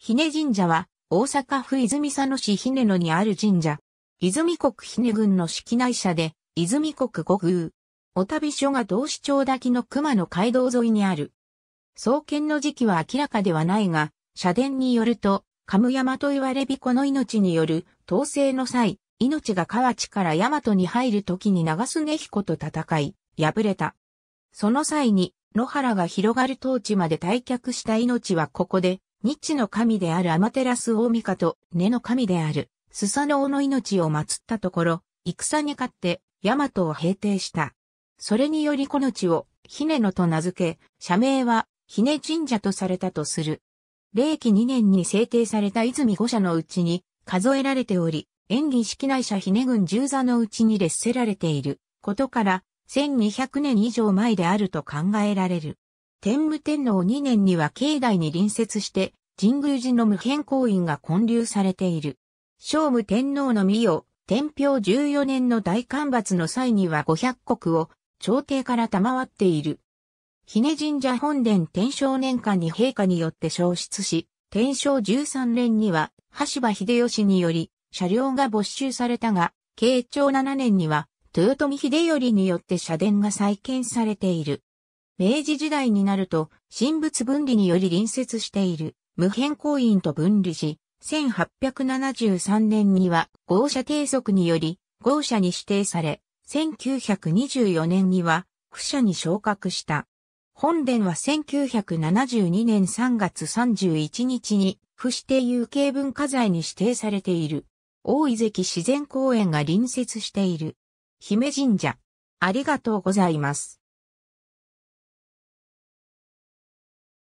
ひね神社は、大阪府泉佐野市ひねのにある神社。泉国ひね郡の式内社で、泉国五宮。お旅所が同市町滝の熊野街道沿いにある。創建の時期は明らかではないが、社殿によると、神山と言われびこの命による統制の際、命が河内から大和に入る時に長須根彦と戦い、敗れた。その際に、野原が広がる当地まで退却した命はここで、日の神であるアマテラス大神と根の神であるスサノオの命を祀ったところ、戦に勝ってヤマトを平定した。それによりこの地をヒネノと名付け、社名はヒネ神社とされたとする。霊紀2年に制定された泉五社のうちに数えられており、演技式内社ヒネ軍十座のうちに列せられていることから、1200年以上前であると考えられる。天武天皇2年には境内に隣接して、神宮寺の無辺公院が建立されている。聖武天皇の御代、天平14年の大干ばつの際には500国を朝廷から賜っている。姫神社本殿天正年間に陛下によって焼失し、天正13年には羽柴秀吉により車両が没収されたが、慶長7年には豊臣秀頼によって社殿が再建されている。明治時代になると、神仏分離により隣接している、無辺公院と分離し、1873年には豪舎定則により豪舎に指定され、1924年には府舎に昇格した。本殿は1972年3月31日に府指定有形文化財に指定されている。大井関自然公園が隣接している。姫神社。ありがとうございます。